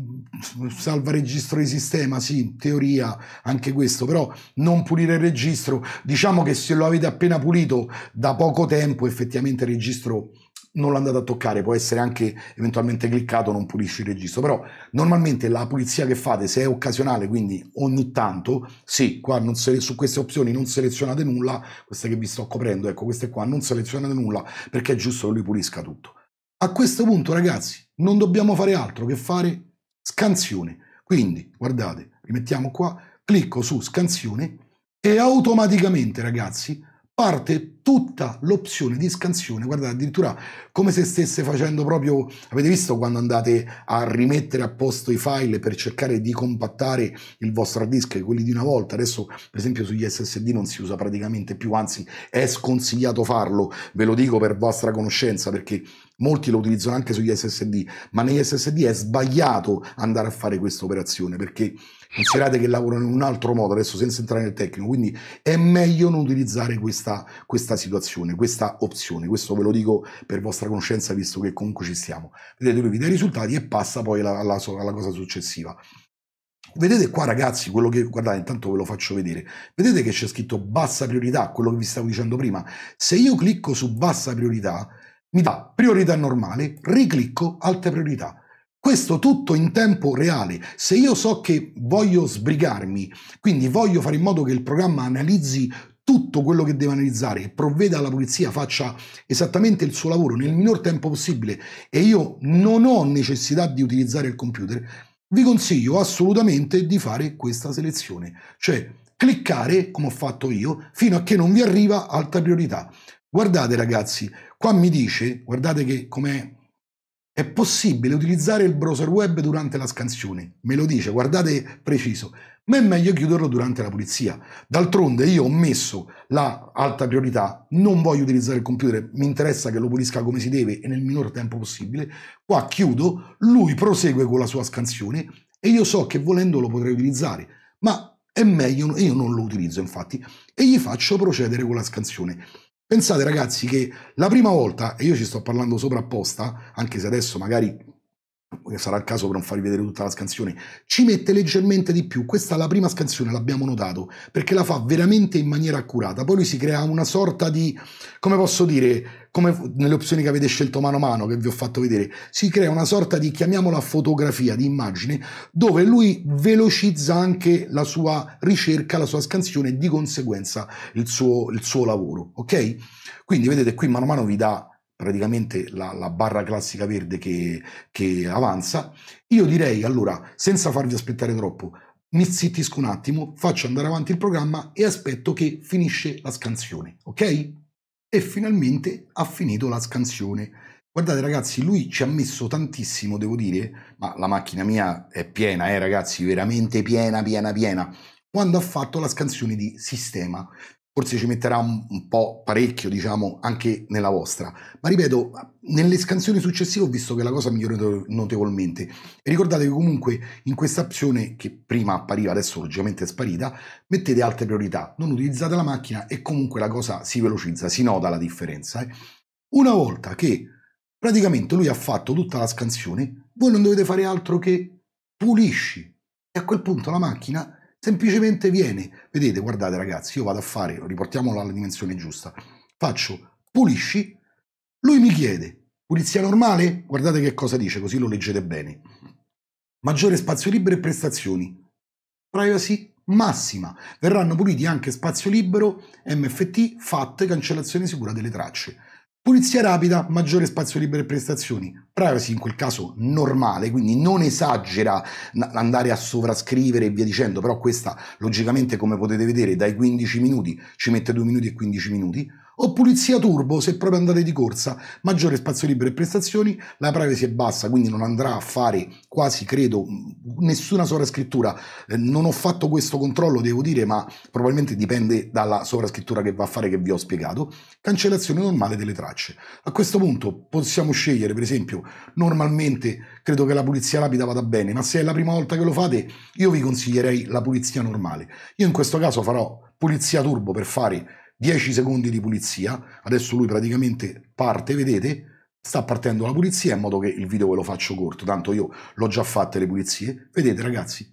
mm, salva registro di sistema sì in teoria anche questo però non pulire il registro diciamo che se lo avete appena pulito da poco tempo effettivamente il registro non l'andate a toccare può essere anche eventualmente cliccato non pulisce il registro però normalmente la pulizia che fate se è occasionale quindi ogni tanto sì qua non se, su queste opzioni non selezionate nulla queste che vi sto coprendo ecco queste qua non selezionate nulla perché è giusto che lui pulisca tutto a questo punto ragazzi non dobbiamo fare altro che fare scansione. Quindi, guardate, rimettiamo qua, clicco su scansione e automaticamente, ragazzi, parte tutta l'opzione di scansione, guardate addirittura come se stesse facendo proprio, avete visto quando andate a rimettere a posto i file per cercare di compattare il vostro hard disk, quelli di una volta, adesso per esempio sugli SSD non si usa praticamente più, anzi è sconsigliato farlo, ve lo dico per vostra conoscenza perché molti lo utilizzano anche sugli SSD, ma negli SSD è sbagliato andare a fare questa operazione perché Considerate che lavorano in un altro modo, adesso senza entrare nel tecnico, quindi è meglio non utilizzare questa, questa situazione, questa opzione. Questo ve lo dico per vostra conoscenza, visto che comunque ci stiamo. Vedete, lui vi dà i risultati e passa poi alla, alla, alla cosa successiva. Vedete qua ragazzi, quello che guardate, intanto ve lo faccio vedere. Vedete che c'è scritto bassa priorità, quello che vi stavo dicendo prima. Se io clicco su bassa priorità, mi dà priorità normale, riclicco alta priorità. Questo tutto in tempo reale. Se io so che voglio sbrigarmi, quindi voglio fare in modo che il programma analizzi tutto quello che deve analizzare, provveda alla polizia, faccia esattamente il suo lavoro nel minor tempo possibile e io non ho necessità di utilizzare il computer, vi consiglio assolutamente di fare questa selezione, cioè cliccare, come ho fatto io, fino a che non vi arriva alta priorità. Guardate ragazzi, qua mi dice, guardate che com'è è possibile utilizzare il browser web durante la scansione, me lo dice, guardate preciso, ma è meglio chiuderlo durante la pulizia. D'altronde io ho messo la alta priorità, non voglio utilizzare il computer, mi interessa che lo pulisca come si deve e nel minor tempo possibile. Qua chiudo, lui prosegue con la sua scansione e io so che volendo lo potrei utilizzare, ma è meglio, io non lo utilizzo infatti, e gli faccio procedere con la scansione. Pensate ragazzi che la prima volta, e io ci sto parlando sopra apposta, anche se adesso magari sarà il caso per non farvi vedere tutta la scansione, ci mette leggermente di più. Questa è la prima scansione, l'abbiamo notato, perché la fa veramente in maniera accurata. Poi lui si crea una sorta di, come posso dire, come nelle opzioni che avete scelto mano a mano, che vi ho fatto vedere, si crea una sorta di, chiamiamola fotografia, di immagine, dove lui velocizza anche la sua ricerca, la sua scansione e di conseguenza il suo, il suo lavoro, ok? Quindi vedete qui mano a mano vi dà praticamente la, la, barra classica verde che, che, avanza. Io direi allora, senza farvi aspettare troppo, mi zittisco un attimo, faccio andare avanti il programma e aspetto che finisce la scansione, ok? e finalmente ha finito la scansione. Guardate ragazzi, lui ci ha messo tantissimo, devo dire, ma la macchina mia è piena, eh ragazzi, veramente piena, piena, piena, quando ha fatto la scansione di sistema forse ci metterà un, un po' parecchio, diciamo, anche nella vostra. Ma ripeto, nelle scansioni successive ho visto che la cosa migliora notevolmente. E ricordate che comunque in questa opzione, che prima appariva, adesso logicamente è sparita, mettete altre priorità, non utilizzate la macchina e comunque la cosa si velocizza, si nota la differenza. Eh. Una volta che praticamente lui ha fatto tutta la scansione, voi non dovete fare altro che pulisci. E a quel punto la macchina semplicemente vieni. Vedete, guardate ragazzi, io vado a fare, riportiamolo alla dimensione giusta, faccio pulisci, lui mi chiede pulizia normale? Guardate che cosa dice, così lo leggete bene. Maggiore spazio libero e prestazioni. Privacy massima. Verranno puliti anche spazio libero, MFT, FAT, cancellazione sicura delle tracce. Pulizia rapida, maggiore spazio libero e prestazioni. Privacy in quel caso normale, quindi non esagera andare a sovrascrivere e via dicendo, però questa logicamente come potete vedere dai 15 minuti ci mette 2 minuti e 15 minuti o pulizia turbo se proprio andate di corsa, maggiore spazio libero e prestazioni, la privacy è bassa, quindi non andrà a fare quasi, credo, nessuna sovrascrittura. Eh, non ho fatto questo controllo, devo dire, ma probabilmente dipende dalla sovrascrittura che va a fare che vi ho spiegato. Cancellazione normale delle tracce. A questo punto possiamo scegliere, per esempio, normalmente credo che la pulizia rapida vada bene, ma se è la prima volta che lo fate, io vi consiglierei la pulizia normale. Io in questo caso farò pulizia turbo per fare 10 secondi di pulizia, adesso lui praticamente parte, vedete, sta partendo la pulizia in modo che il video ve lo faccio corto, tanto io l'ho già fatta le pulizie, vedete ragazzi,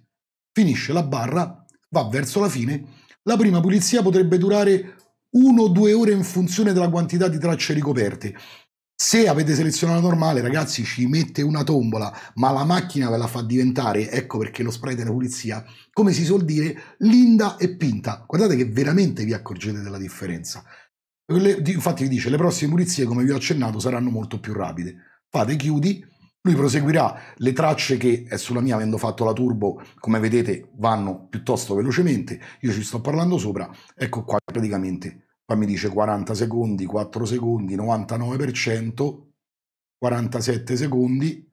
finisce la barra, va verso la fine, la prima pulizia potrebbe durare 1-2 ore in funzione della quantità di tracce ricoperte, se avete selezionato normale, ragazzi, ci mette una tombola, ma la macchina ve la fa diventare, ecco perché lo spray della pulizia, come si suol dire, linda e pinta. Guardate che veramente vi accorgete della differenza. Le, infatti vi dice, le prossime pulizie, come vi ho accennato, saranno molto più rapide. Fate chiudi, lui proseguirà le tracce che è eh, sulla mia, avendo fatto la turbo, come vedete, vanno piuttosto velocemente. Io ci sto parlando sopra, ecco qua praticamente poi mi dice 40 secondi, 4 secondi, 99%, 47 secondi,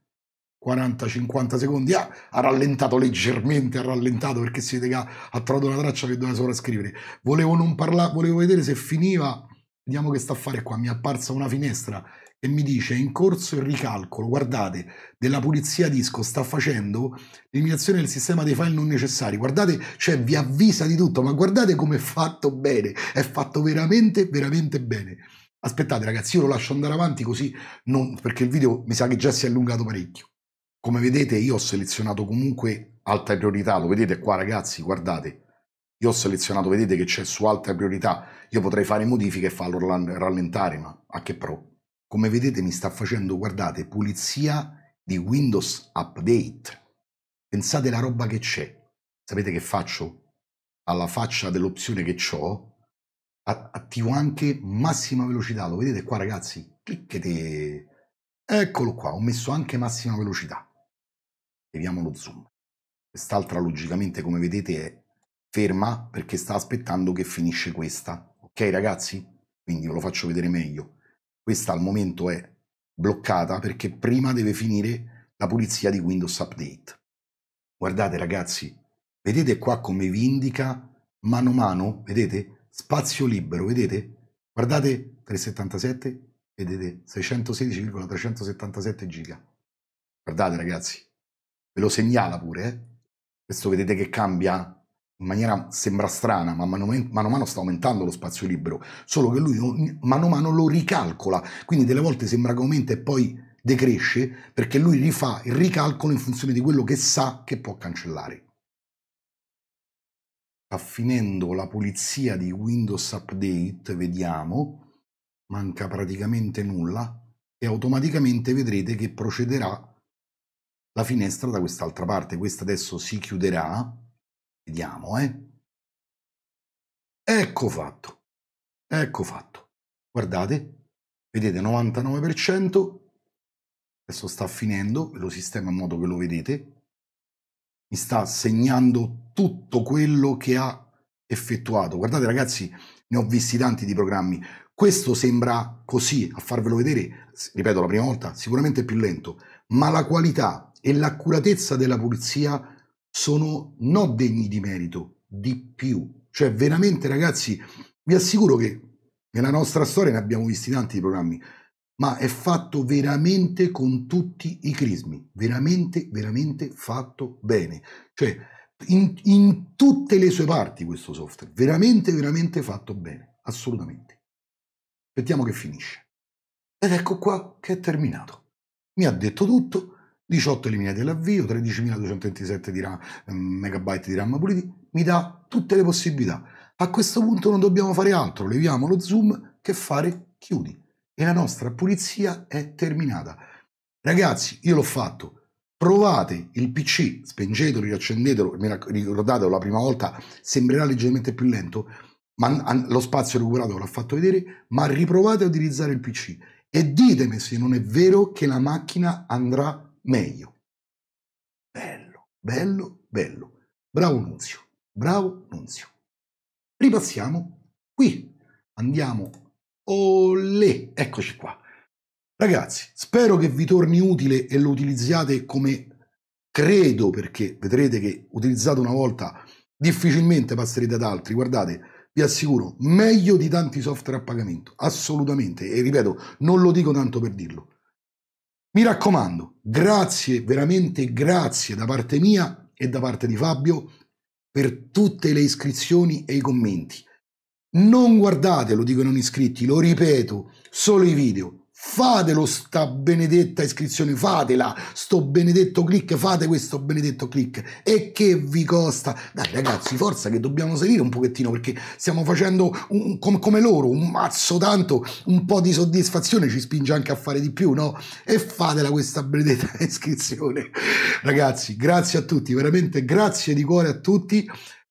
40-50 secondi, ah, ha rallentato leggermente, ha rallentato perché si vede che ha, trovato una traccia che doveva sovrascrivere. Volevo, non parla- volevo vedere se finiva, vediamo che sta a fare qua, mi è apparsa una finestra e mi dice è in corso il ricalcolo, guardate, della pulizia disco sta facendo l'eliminazione del sistema dei file non necessari, guardate, cioè vi avvisa di tutto, ma guardate come è fatto bene, è fatto veramente, veramente bene. Aspettate ragazzi, io lo lascio andare avanti così, non, perché il video mi sa che già si è allungato parecchio. Come vedete io ho selezionato comunque alta priorità, lo vedete qua ragazzi, guardate. Io ho selezionato, vedete che c'è su alta priorità, io potrei fare modifiche e farlo rallentare, ma a che pro? Come vedete mi sta facendo, guardate, pulizia di Windows Update. Pensate la roba che c'è. Sapete che faccio? Alla faccia dell'opzione che ho, attivo anche massima velocità. Lo vedete qua ragazzi? Clicchete. Eccolo qua, ho messo anche massima velocità. Vediamo lo zoom. Quest'altra logicamente come vedete è ferma perché sta aspettando che finisce questa. Ok ragazzi? Quindi ve lo faccio vedere meglio. Questa al momento è bloccata perché prima deve finire la pulizia di Windows Update. Guardate ragazzi, vedete qua come vi indica mano a mano, vedete? Spazio libero, vedete? Guardate 377, vedete 616,377 giga. Guardate ragazzi, ve lo segnala pure, eh? Questo vedete che cambia in maniera sembra strana, ma mano, mano a mano sta aumentando lo spazio libero, solo che lui mano a mano lo ricalcola, quindi delle volte sembra che aumenta e poi decresce perché lui rifà il ricalcolo in funzione di quello che sa che può cancellare. Sta finendo la pulizia di Windows Update, vediamo, manca praticamente nulla e automaticamente vedrete che procederà la finestra da quest'altra parte, questa adesso si chiuderà Vediamo, eh. Ecco fatto. Ecco fatto. Guardate, vedete 99%. Adesso sta finendo, lo sistema in modo che lo vedete. Mi sta segnando tutto quello che ha effettuato. Guardate ragazzi, ne ho visti tanti di programmi. Questo sembra così, a farvelo vedere, ripeto la prima volta, sicuramente più lento, ma la qualità e l'accuratezza della pulizia sono non degni di merito, di più. Cioè veramente ragazzi, vi assicuro che nella nostra storia ne abbiamo visti tanti programmi, ma è fatto veramente con tutti i crismi, veramente, veramente fatto bene. Cioè in, in tutte le sue parti questo software, veramente, veramente fatto bene, assolutamente. Aspettiamo che finisce. Ed ecco qua che è terminato. Mi ha detto tutto 18 eliminati all'avvio, 13.227 di RAM, ehm, megabyte di RAM puliti, mi dà tutte le possibilità. A questo punto non dobbiamo fare altro, leviamo lo zoom, che fare? Chiudi. E la nostra pulizia è terminata. Ragazzi, io l'ho fatto. Provate il PC, spengetelo, riaccendetelo, ricordatelo la prima volta, sembrerà leggermente più lento, ma lo spazio recuperato ve l'ho fatto vedere, ma riprovate a utilizzare il PC e ditemi se non è vero che la macchina andrà a meglio. Bello, bello, bello. Bravo Nunzio, bravo Nunzio. Ripassiamo qui. Andiamo. Olè, eccoci qua. Ragazzi, spero che vi torni utile e lo utilizziate come credo, perché vedrete che utilizzato una volta difficilmente passerete ad altri. Guardate, vi assicuro, meglio di tanti software a pagamento, assolutamente. E ripeto, non lo dico tanto per dirlo. Mi raccomando, grazie, veramente grazie da parte mia e da parte di Fabio per tutte le iscrizioni e i commenti. Non guardate, lo dicono gli iscritti, lo ripeto, solo i video, fatelo sta benedetta iscrizione, fatela, sto benedetto click, fate questo benedetto click e che vi costa? Dai ragazzi, forza che dobbiamo salire un pochettino perché stiamo facendo un, com, come loro, un mazzo tanto, un po' di soddisfazione ci spinge anche a fare di più, no? E fatela questa benedetta iscrizione. Ragazzi, grazie a tutti, veramente grazie di cuore a tutti.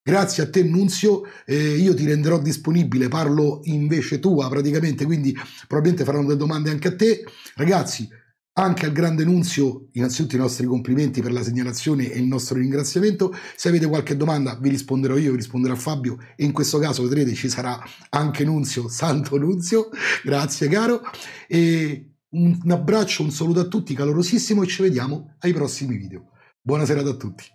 Grazie a te Nunzio, eh, io ti renderò disponibile, parlo invece tua ah, praticamente, quindi probabilmente faranno delle domande anche a te. Ragazzi, anche al grande Nunzio, innanzitutto i nostri complimenti per la segnalazione e il nostro ringraziamento. Se avete qualche domanda vi risponderò io, vi risponderà Fabio e in questo caso vedrete ci sarà anche Nunzio, santo Nunzio. Grazie caro e un abbraccio, un saluto a tutti calorosissimo e ci vediamo ai prossimi video. Buona serata a tutti.